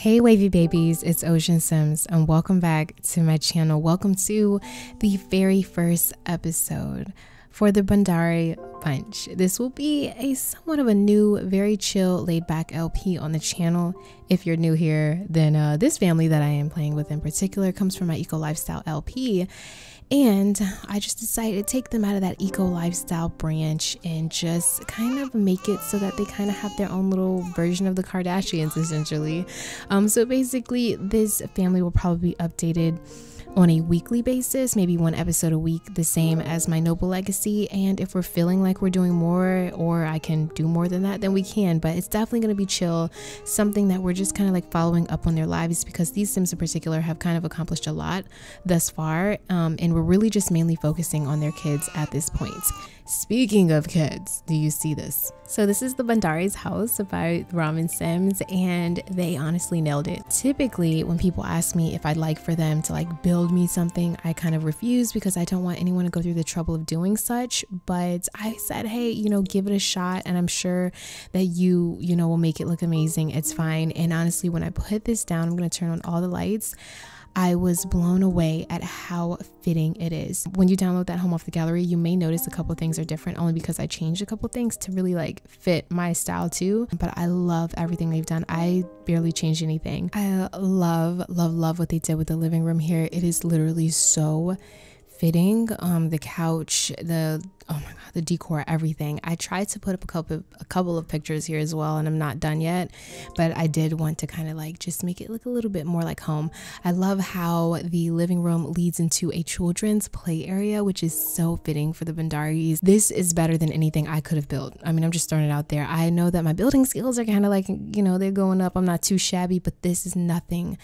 Hey, wavy babies, it's Ocean Sims, and welcome back to my channel. Welcome to the very first episode for the Bandari Punch. This will be a somewhat of a new, very chill, laid back LP on the channel. If you're new here, then uh, this family that I am playing with in particular comes from my Eco Lifestyle LP. And I just decided to take them out of that eco lifestyle branch and just kind of make it so that they kind of have their own little version of the Kardashians, essentially. Um, so basically, this family will probably be updated on a weekly basis, maybe one episode a week, the same as my Noble Legacy. And if we're feeling like we're doing more or I can do more than that, then we can. But it's definitely going to be chill, something that we're just kind of like following up on their lives because these Sims in particular have kind of accomplished a lot thus far. Um, and we're really just mainly focusing on their kids at this point. Speaking of kids, do you see this? So this is the Bandari's house by Ramen Sims and they honestly nailed it. Typically, when people ask me if I'd like for them to like build me something, I kind of refuse because I don't want anyone to go through the trouble of doing such, but I said, "Hey, you know, give it a shot and I'm sure that you, you know, will make it look amazing. It's fine." And honestly, when I put this down, I'm going to turn on all the lights. I was blown away at how fitting it is. When you download that home off the gallery, you may notice a couple things are different only because I changed a couple things to really like fit my style too. But I love everything they've done. I barely changed anything. I love, love, love what they did with the living room here. It is literally so fitting. Um, the couch, the oh my god, the decor, everything. I tried to put up a couple of, a couple of pictures here as well, and I'm not done yet, but I did want to kind of like just make it look a little bit more like home. I love how the living room leads into a children's play area, which is so fitting for the Bandaris. This is better than anything I could have built. I mean, I'm just throwing it out there. I know that my building skills are kind of like you know they're going up. I'm not too shabby, but this is nothing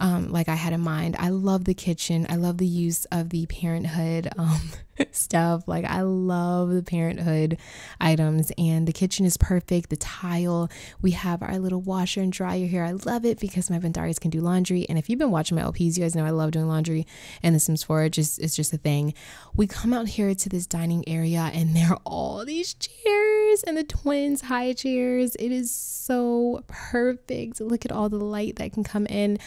um, like I had in mind. I love the kitchen. I love the use of the parenthood um, stuff. Like I love the parenthood items, and the kitchen is perfect. The tile. We have our little washer and dryer here. I love it because my Ventaris can do laundry. And if you've been watching my LPs, you guys know I love doing laundry. And The Sims 4 just it's just a thing. We come out here to this dining area, and there are all these chairs and the twins high chairs. It is so perfect. Look at all the light that can come in.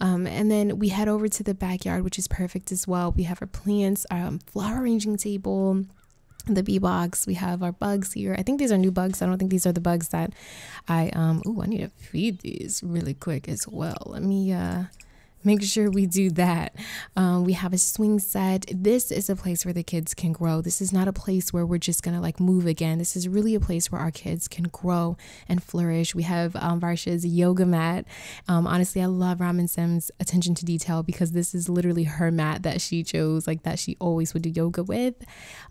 Um, and then we head over to the backyard, which is perfect as well. We have our plants, our um, flower arranging table the bee box. We have our bugs here. I think these are new bugs. I don't think these are the bugs that I um oh I need to feed these really quick as well. Let me uh make sure we do that. Um, we have a swing set. This is a place where the kids can grow. This is not a place where we're just gonna like move again. This is really a place where our kids can grow and flourish. We have um, Varsha's yoga mat. Um, honestly, I love Ramen Sim's attention to detail because this is literally her mat that she chose, like that she always would do yoga with.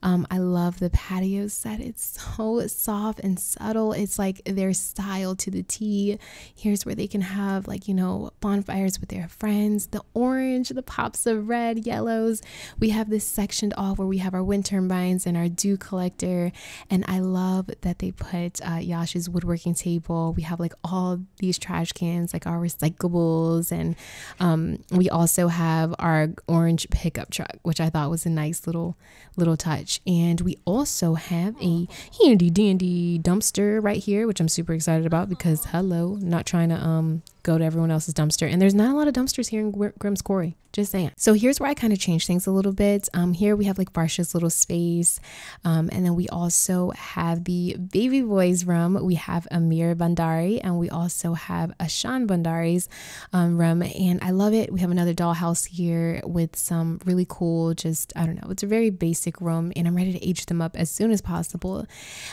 Um, I love the patio set. It's so soft and subtle. It's like their style to the T. Here's where they can have like you know bonfires with their friends the orange, the pops of red, yellows. We have this sectioned off where we have our wind turbines and our dew collector. And I love that they put uh, Yash's woodworking table. We have like all these trash cans, like our recyclables. And um, we also have our orange pickup truck, which I thought was a nice little, little touch. And we also have a handy dandy dumpster right here, which I'm super excited about because hello, not trying to um go to everyone else's dumpster. And there's not a lot of dumpsters here in Grimm's Quarry. Just saying. So here's where I kind of change things a little bit. Um, here we have like Barsha's little space. Um, and then we also have the baby boys room. We have Amir Bandari and we also have Ashan Bandari's um, room. And I love it. We have another dollhouse here with some really cool, just, I don't know, it's a very basic room and I'm ready to age them up as soon as possible.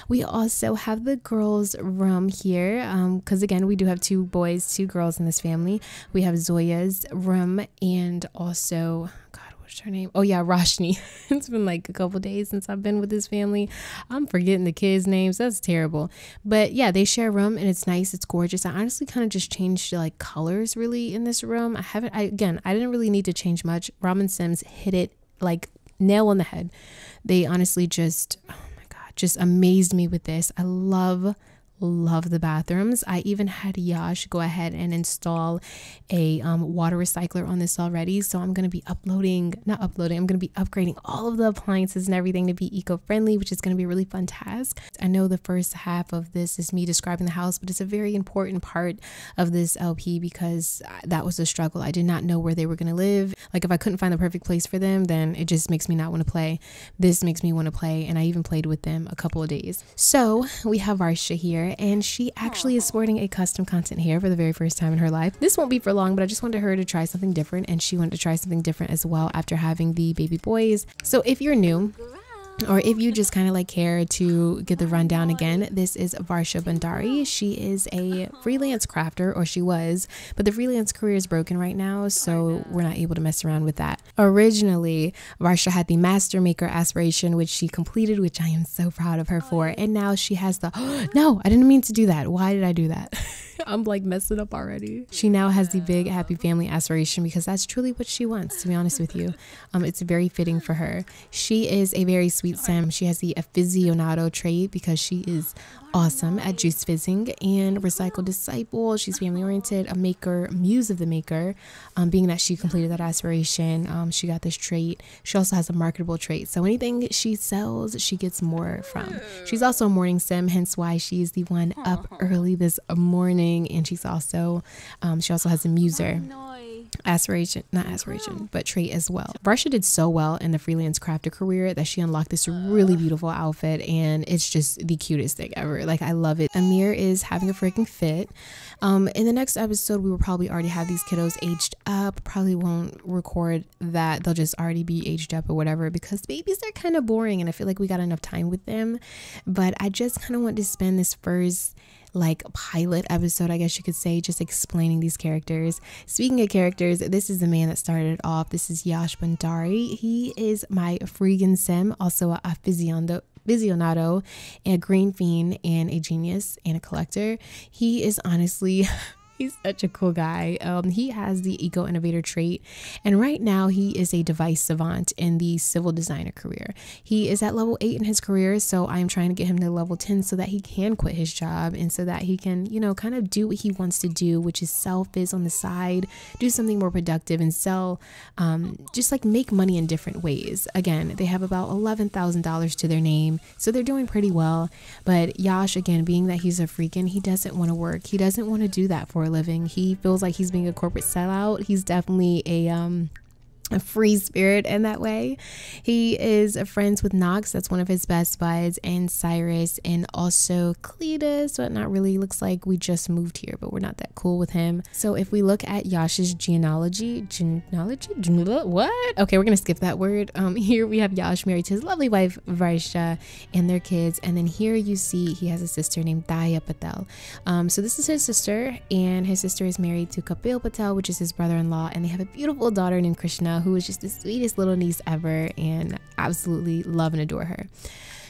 We also have the girls room here. Um, Cause again, we do have two boys, two girls in this family. We have Zoya's room and also, God, what's her name? Oh, yeah, Roshni. it's been like a couple days since I've been with his family. I'm forgetting the kids' names. That's terrible. But yeah, they share a room and it's nice. It's gorgeous. I honestly kind of just changed like colors really in this room. I haven't, I, again, I didn't really need to change much. Robin Sims hit it like nail on the head. They honestly just, oh my God, just amazed me with this. I love love the bathrooms. I even had Yash go ahead and install a um, water recycler on this already. So I'm going to be uploading, not uploading, I'm going to be upgrading all of the appliances and everything to be eco friendly, which is going to be a really fun task. I know the first half of this is me describing the house, but it's a very important part of this LP because that was a struggle. I did not know where they were going to live. Like if I couldn't find the perfect place for them, then it just makes me not want to play. This makes me want to play. And I even played with them a couple of days. So we have Arsha here and she actually is sporting a custom content hair for the very first time in her life. This won't be for long, but I just wanted her to try something different, and she wanted to try something different as well after having the baby boys. So if you're new, or if you just kind of like care to get the rundown again, this is Varsha Bandari. She is a freelance crafter, or she was, but the freelance career is broken right now, so we're not able to mess around with that. Originally, Varsha had the master maker aspiration, which she completed, which I am so proud of her for, and now she has the no, I didn't mean to do that. Why did I do that? I'm like messing up already. She now has the big happy family aspiration because that's truly what she wants, to be honest with you. Um, it's very fitting for her. She is a very sweet sim. She has the aficionado trait because she is awesome at juice fizzing and recycled disciple. She's family oriented, a maker, muse of the maker. Um, being that she completed that aspiration, um, she got this trait. She also has a marketable trait. So anything she sells, she gets more from. She's also a morning sim, hence why she's the one up early this morning and she's also um, she also has a muser oh, aspiration, not aspiration, but trait as well. Russia did so well in the freelance crafter career that she unlocked this really beautiful outfit and it's just the cutest thing ever. Like I love it. Amir is having a freaking fit. Um, in the next episode, we will probably already have these kiddos aged up. Probably won't record that. They'll just already be aged up or whatever because babies are kind of boring and I feel like we got enough time with them. But I just kind of want to spend this first like pilot episode, I guess you could say, just explaining these characters. Speaking of characters, this is the man that started it off. This is Yash Bandari. He is my freegan sim, also a aficionado Visionato, a green fiend, and a genius and a collector. He is honestly He's such a cool guy. Um, he has the eco innovator trait, and right now he is a device savant in the civil designer career. He is at level eight in his career, so I am trying to get him to level 10 so that he can quit his job and so that he can, you know, kind of do what he wants to do, which is self is on the side, do something more productive and sell, um, just like make money in different ways. Again, they have about $11,000 to their name, so they're doing pretty well. But Yash, again, being that he's a freaking, he doesn't want to work, he doesn't want to do that for for a living. He feels like he's being a corporate sellout. He's definitely a um a free spirit in that way. He is friends with Knox, that's one of his best buds, and Cyrus, and also Cletus, but not really. Looks like we just moved here, but we're not that cool with him. So if we look at Yash's genealogy, genealogy, what? Okay, we're gonna skip that word. Um, here we have Yash married to his lovely wife Varsha and their kids, and then here you see he has a sister named Daya Patel. Um, so this is his sister, and his sister is married to Kapil Patel, which is his brother-in-law, and they have a beautiful daughter named Krishna who is just the sweetest little niece ever and absolutely love and adore her.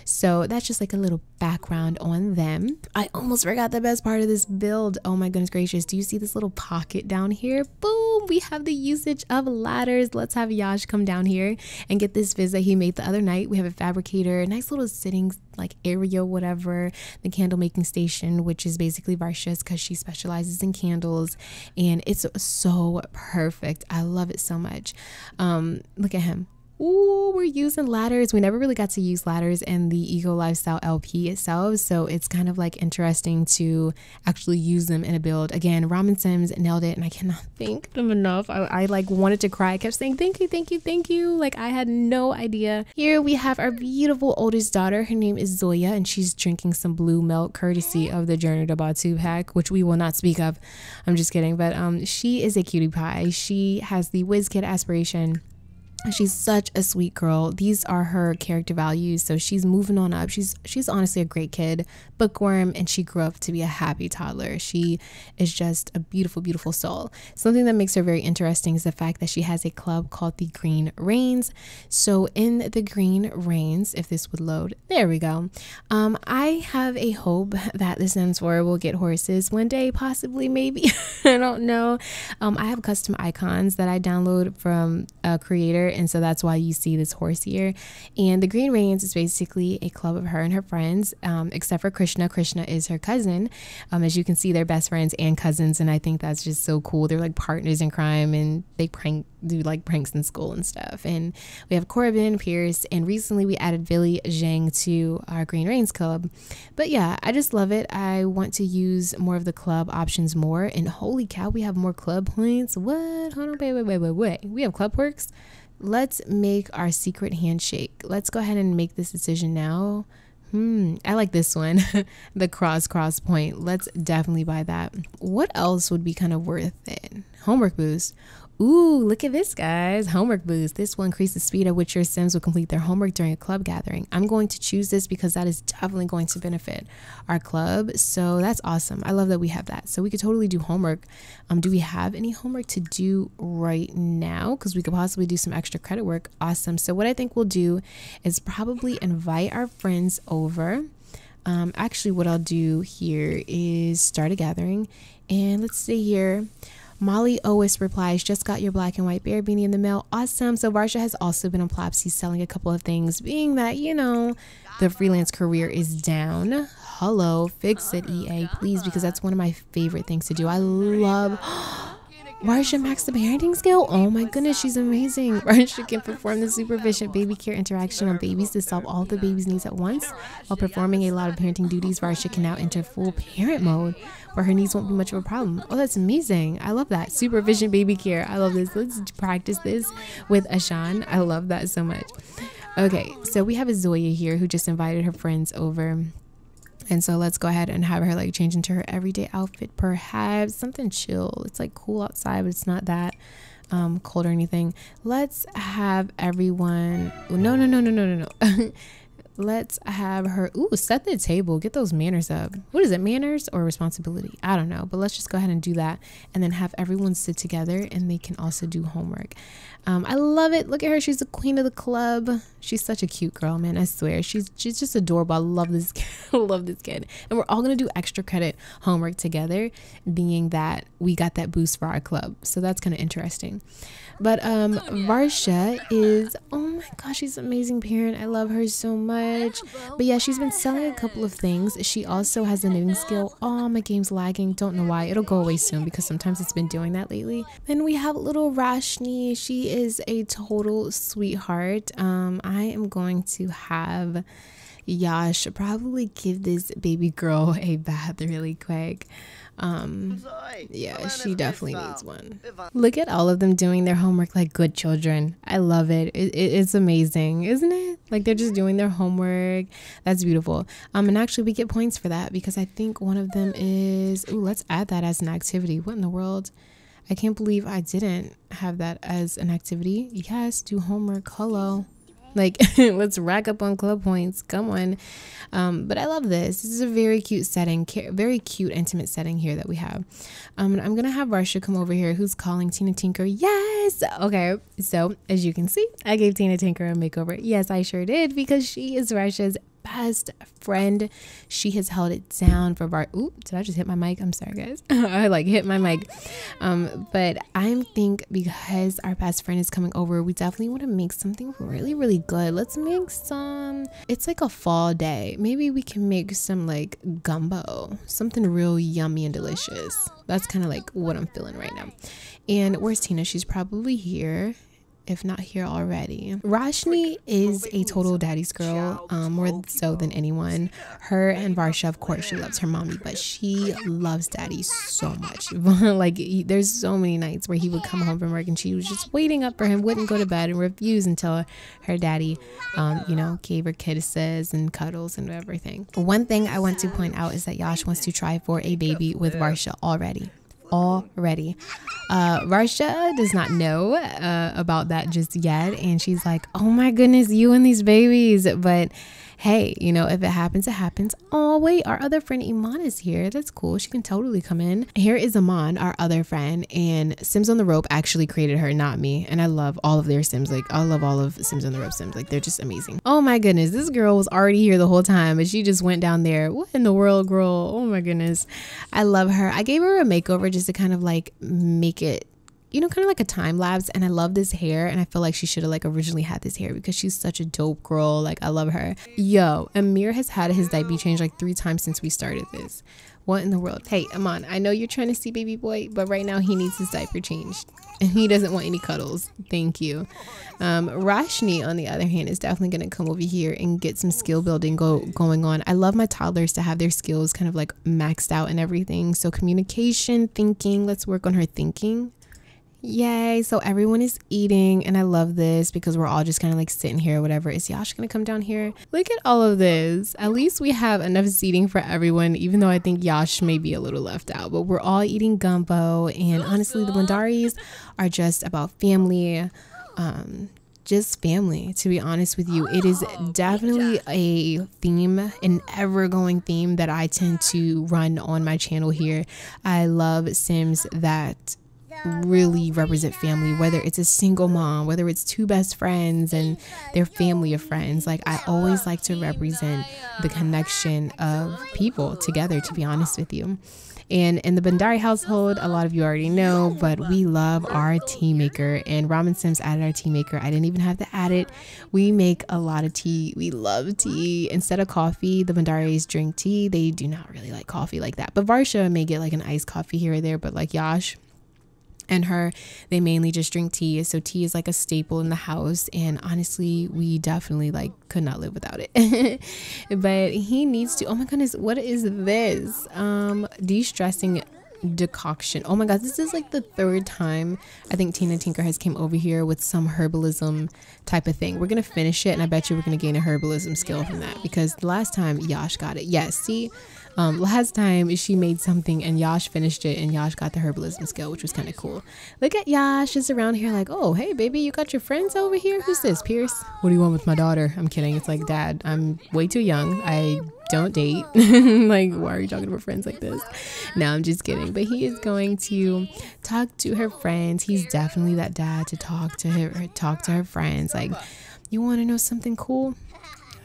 So that's just like a little background on them. I almost forgot the best part of this build. Oh my goodness gracious. Do you see this little pocket down here? Boom, we have the usage of ladders. Let's have Yash come down here and get this viz he made the other night. We have a fabricator, nice little sitting like area, whatever, the candle making station, which is basically Varsha's because she specializes in candles and it's so perfect. I love it so much. Um, look at him Ooh, we're using ladders. We never really got to use ladders in the Eco Lifestyle LP itself, so it's kind of like interesting to actually use them in a build. Again, Ramen Sims nailed it, and I cannot thank them enough. I, I like wanted to cry. I kept saying, thank you, thank you, thank you. Like I had no idea. Here we have our beautiful oldest daughter. Her name is Zoya, and she's drinking some blue milk courtesy of the Journey to Batu pack, which we will not speak of. I'm just kidding, but um, she is a cutie pie. She has the WizKid aspiration she's such a sweet girl these are her character values so she's moving on up she's she's honestly a great kid bookworm and she grew up to be a happy toddler she is just a beautiful beautiful soul something that makes her very interesting is the fact that she has a club called the green rains so in the green rains if this would load there we go um i have a hope that the sims 4 will get horses one day possibly maybe i don't know um i have custom icons that i download from a creator and so that's why you see this horse here, And the Green Reigns is basically a club of her and her friends, um, except for Krishna. Krishna is her cousin. Um, as you can see, they're best friends and cousins. And I think that's just so cool. They're like partners in crime and they prank do like pranks in school and stuff. And we have Corbin, Pierce, and recently we added Billy Zhang to our Green Rains Club. But yeah, I just love it. I want to use more of the club options more. And holy cow, we have more club points. What? Hold on, wait, wait, wait, wait, wait. We have club perks? let's make our secret handshake. Let's go ahead and make this decision now. Hmm, I like this one. the cross cross point. Let's definitely buy that. What else would be kind of worth it? Homework boost. Ooh, look at this, guys. Homework boost. This will increase the speed at which your Sims will complete their homework during a club gathering. I'm going to choose this because that is definitely going to benefit our club. So that's awesome. I love that we have that. So we could totally do homework. Um, do we have any homework to do right now? Because we could possibly do some extra credit work. Awesome. So what I think we'll do is probably invite our friends over. Um, actually, what I'll do here is start a gathering. And let's see here. Molly Owis replies, just got your black and white bear beanie in the mail. Awesome. So Barsha has also been on Plopsy selling a couple of things, being that, you know, the freelance career is down. Hello, fix it, EA, please, because that's one of my favorite things to do. I love Marsha Max the parenting skill? Oh my goodness, she's amazing. Marsha can perform the supervision baby care interaction on babies to solve all the baby's needs at once. While performing a lot of parenting duties, Marsha can now enter full parent mode where her needs won't be much of a problem. Oh, that's amazing. I love that. Supervision baby care. I love this. Let's practice this with Ashan. I love that so much. Okay, so we have a Zoya here who just invited her friends over. And so let's go ahead and have her like change into her everyday outfit, perhaps something chill. It's like cool outside, but it's not that um, cold or anything. Let's have everyone. No, no, no, no, no, no, no. let's have her ooh set the table get those manners up what is it manners or responsibility i don't know but let's just go ahead and do that and then have everyone sit together and they can also do homework um, i love it look at her she's the queen of the club she's such a cute girl man i swear she's she's just adorable i love this kid i love this kid and we're all gonna do extra credit homework together being that we got that boost for our club so that's kind of interesting but um, oh, Varsha is, oh my gosh, she's an amazing parent. I love her so much. But yeah, she's been selling a couple of things. She also has a knitting skill. Oh, my game's lagging. Don't know why. It'll go away soon because sometimes it's been doing that lately. Then we have little Rashni. She is a total sweetheart. Um, I am going to have yeah, I should probably give this baby girl a bath really quick. Um, yeah, she definitely needs one. Look at all of them doing their homework like good children. I love it. it, it it's amazing, isn't it? Like they're just doing their homework. That's beautiful. Um, and actually, we get points for that because I think one of them is. Ooh, let's add that as an activity. What in the world? I can't believe I didn't have that as an activity. Yes, do homework. Hello. Like, let's rack up on club points. Come on. Um, but I love this. This is a very cute setting, very cute, intimate setting here that we have. Um, I'm going to have Varsha come over here who's calling Tina Tinker. Yes. Okay. So, as you can see, I gave Tina Tinker a makeover. Yes, I sure did because she is Varsha's best friend. She has held it down for Bart. Ooh, did I just hit my mic? I'm sorry, guys. I like hit my mic. Um, but I think because our best friend is coming over, we definitely want to make something really, really good. Let's make some, it's like a fall day. Maybe we can make some like gumbo, something real yummy and delicious. That's kind of like what I'm feeling right now. And where's Tina? She's probably here if not here already. Rashni is a total daddy's girl, um, more so than anyone. Her and Varsha, of course, she loves her mommy, but she loves daddy so much. like, there's so many nights where he would come home from work and she was just waiting up for him, wouldn't go to bed, and refuse until her daddy, um, you know, gave her kisses and cuddles and everything. One thing I want to point out is that Yash wants to try for a baby with Varsha already already. Uh, Rarsha does not know uh, about that just yet. And she's like, oh my goodness, you and these babies. But hey, you know, if it happens, it happens. Oh, wait, our other friend Iman is here. That's cool. She can totally come in. Here is Iman, our other friend, and Sims on the Rope actually created her, not me. And I love all of their Sims. Like, I love all of Sims on the Rope Sims. Like, they're just amazing. Oh my goodness, this girl was already here the whole time, but she just went down there. What in the world, girl? Oh my goodness. I love her. I gave her a makeover just to kind of like make it you know, kind of like a time lapse. And I love this hair. And I feel like she should have like originally had this hair because she's such a dope girl. Like I love her. Yo, Amir has had his diaper change like three times since we started this. What in the world? Hey, Amon, I know you're trying to see baby boy, but right now he needs his diaper changed. And he doesn't want any cuddles. Thank you. Um, Rashni, on the other hand, is definitely going to come over here and get some skill building go going on. I love my toddlers to have their skills kind of like maxed out and everything. So communication, thinking, let's work on her thinking. Yay. So everyone is eating, and I love this because we're all just kind of like sitting here or whatever. Is Yash going to come down here? Look at all of this. At least we have enough seating for everyone, even though I think Yash may be a little left out. But we're all eating gumbo, and honestly, the Blendaris are just about family. Um, just family, to be honest with you. It is oh, definitely a theme, an ever going theme that I tend to run on my channel here. I love Sims that really represent family, whether it's a single mom, whether it's two best friends and their family of friends. Like, I always like to represent the connection of people together, to be honest with you. And in the Bandari household, a lot of you already know, but we love our tea maker. And Ramen Sims added our tea maker. I didn't even have to add it. We make a lot of tea. We love tea. Instead of coffee, the Bandaris drink tea. They do not really like coffee like that. But Varsha may get like an iced coffee here or there, but like Yash, and her they mainly just drink tea so tea is like a staple in the house and honestly we definitely like could not live without it but he needs to oh my goodness what is this um de-stressing decoction oh my god this is like the third time i think tina tinker has came over here with some herbalism type of thing we're gonna finish it and i bet you we're gonna gain a herbalism skill from that because the last time yash got it yes yeah, see um, last time she made something and Yash finished it and Yash got the herbalism skill, which was kind of cool. Look at Yash she's around here like, oh, hey, baby, you got your friends over here? Who's this, Pierce? What do you want with my daughter? I'm kidding. It's like, dad, I'm way too young. I don't date. like, why are you talking to friends like this? No, I'm just kidding. But he is going to talk to her friends. He's definitely that dad to talk to her, er, talk to her friends. Like, you want to know something cool?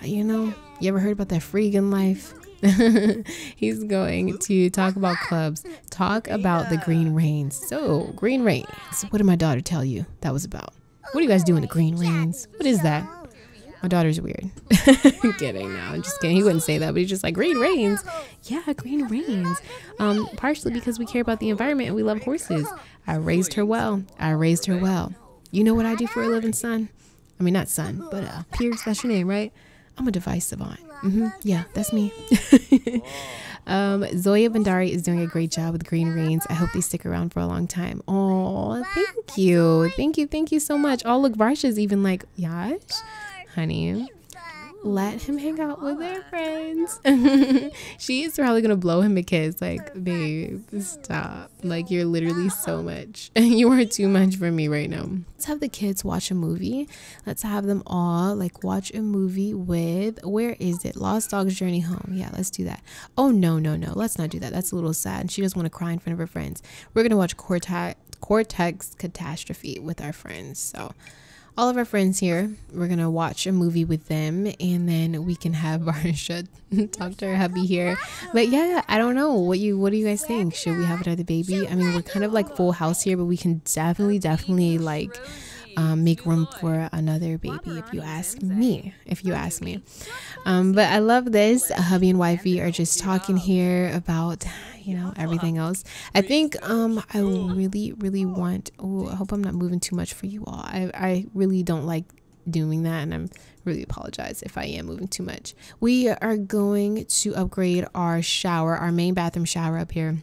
You know, you ever heard about that freegan life? He's going to talk about clubs, talk about the Green Rains. So, Green Rains, what did my daughter tell you that was about? What are you guys doing the Green Rains? What is that? My daughter's weird. I'm kidding. now. I'm just kidding. He wouldn't say that, but he's just like green rains. Yeah, green rains. Um, partially because we care about the environment and we love horses. I raised her well. I raised her well. You know what I do for a living, son? I mean, not son, but uh, Pierce. That's your name, right? I'm a device savant. Mm-hmm. Yeah, that's me. um, Zoya Bandari is doing a great job with Green Rains. I hope they stick around for a long time. Oh, thank you. Thank you. Thank you so much. Oh, look, Varsha's even like, Yash, honey let him hang out with their friends. She's probably gonna blow him a kiss. Like, babe, stop. Like, you're literally so much. you are too much for me right now. Let's have the kids watch a movie. Let's have them all like watch a movie with where is it? Lost Dog's Journey Home. Yeah, let's do that. Oh no, no, no. Let's not do that. That's a little sad. And She doesn't want to cry in front of her friends. We're gonna watch Cortex Cortex Catastrophe with our friends. So all of our friends here. We're gonna watch a movie with them, and then we can have Barsha talk to her hubby here. But yeah, I don't know what you what do you guys think? Should we have another baby? I mean, we're kind of like full house here, but we can definitely, definitely like um, make room for another baby if you ask me if you ask me um, but i love this hubby and wifey are just talking here about you know everything else i think um, i really really want oh i hope i'm not moving too much for you all i, I really don't like doing that and I'm really apologize if I am moving too much. We are going to upgrade our shower, our main bathroom shower up here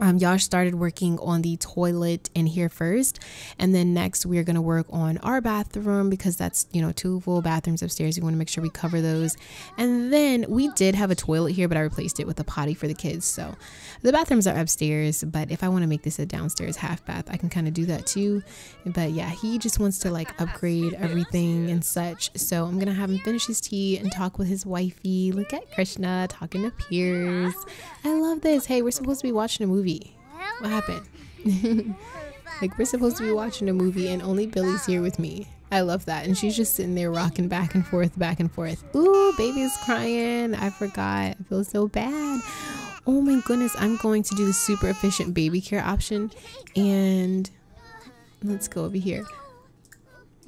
um, Yash started working on the toilet in here first. And then next, we're going to work on our bathroom because that's, you know, two full bathrooms upstairs. We want to make sure we cover those. And then we did have a toilet here, but I replaced it with a potty for the kids. So the bathrooms are upstairs. But if I want to make this a downstairs half bath, I can kind of do that too. But yeah, he just wants to like upgrade everything and such. So I'm going to have him finish his tea and talk with his wifey. Look at Krishna talking to peers. I love this. Hey, we're supposed to be watching a movie what happened? like, we're supposed to be watching a movie and only Billy's here with me. I love that. And she's just sitting there rocking back and forth, back and forth. Ooh, baby's crying. I forgot. I feel so bad. Oh my goodness. I'm going to do the super efficient baby care option. And let's go over here.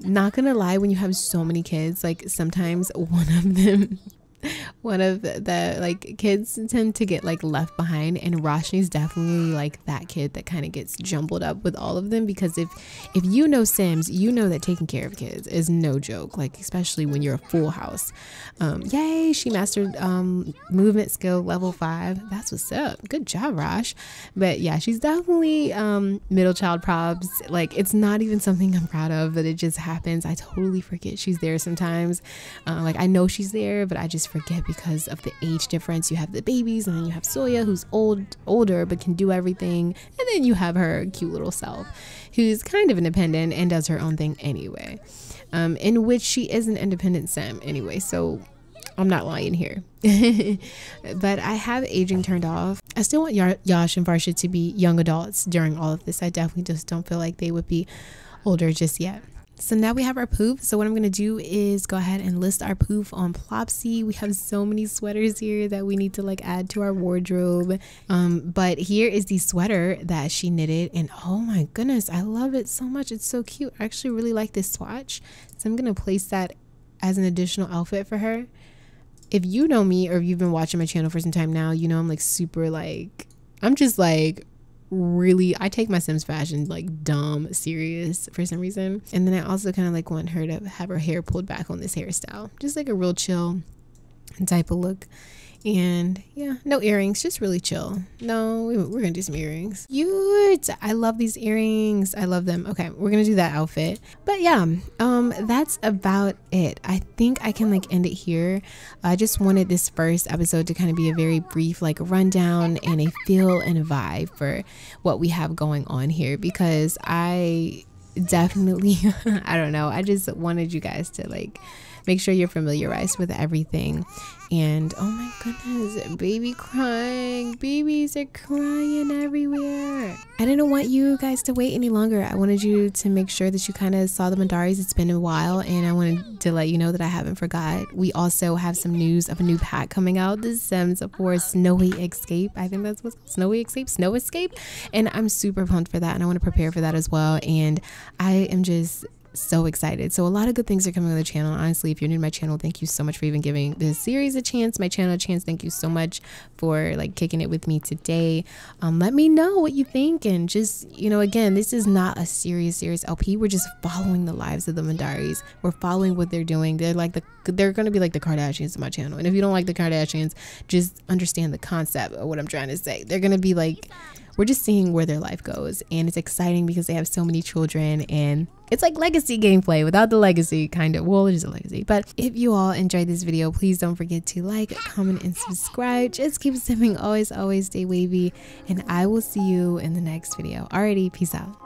Not gonna lie, when you have so many kids, like sometimes one of them one of the, like kids tend to get like left behind and Roshni's definitely like that kid that kind of gets jumbled up with all of them because if if you know Sims, you know that taking care of kids is no joke, like especially when you're a full house. Um, yay, she mastered um, movement skill level 5. That's what's up. Good job, Rosh. But yeah, she's definitely um, middle child probs. Like it's not even something I'm proud of, but it just happens. I totally forget she's there sometimes. Uh, like I know she's there, but I just forget because of the age difference. You have the babies, and then you have Soya, who's old, older, but can do everything, and then you have her cute little self, who's kind of independent and does her own thing anyway. Um, in which she is an independent Sam, anyway, so I'm not lying here. but I have aging turned off. I still want Yash and Varsha to be young adults during all of this. I definitely just don't feel like they would be older just yet. So now we have our poof. So what I'm going to do is go ahead and list our poof on Plopsy. We have so many sweaters here that we need to like add to our wardrobe. Um, but here is the sweater that she knitted and oh my goodness, I love it so much. It's so cute. I actually really like this swatch. So I'm going to place that as an additional outfit for her. If you know me or if you've been watching my channel for some time now, you know I'm like super like I'm just like really I take my Sims fashion like dumb serious for some reason. And then I also kind of like want her to have her hair pulled back on this hairstyle. Just like a real chill type of look. And yeah, no earrings, just really chill. No, we, are gonna do some earrings. Cute! I love these earrings. I love them. Okay, we're gonna do that outfit. But yeah, um, that's about it. I think I can like end it here. I just wanted this first episode to kind of be a very brief like rundown and a feel and a vibe for what we have going on here because I definitely, I don't know, I just wanted you guys to like make sure you're familiarized with everything. And oh my goodness, baby crying. Babies are crying everywhere. I didn't want you guys to wait any longer. I wanted you to make sure that you kind of saw the Mandaris. It's been a while, and I wanted to let you know that I haven't forgot. We also have some news of a new pack coming out The Sims for Snowy Escape. I think that's what's called Snowy Escape, Snow Escape. And I'm super pumped for that, and I want to prepare for that as well. And I am just so excited. So a lot of good things are coming on the channel. Honestly, if you're new to my channel, thank you so much for even giving this series a chance, my channel a chance. Thank you so much for like kicking it with me today. Um, let me know what you think and just, you know, again, this is not a serious, serious LP. We're just following the lives of the Mandaris. We're following what they're doing. They're like the, they're going to be like the Kardashians of my channel. And if you don't like the Kardashians, just understand the concept of what I'm trying to say. They're going to be like we're just seeing where their life goes. And it's exciting because they have so many children and it's like legacy gameplay without the legacy kind of. Well, it is a legacy. But if you all enjoyed this video, please don't forget to like, comment, and subscribe. Just keep sipping. Always, always stay wavy. And I will see you in the next video. Alrighty, peace out.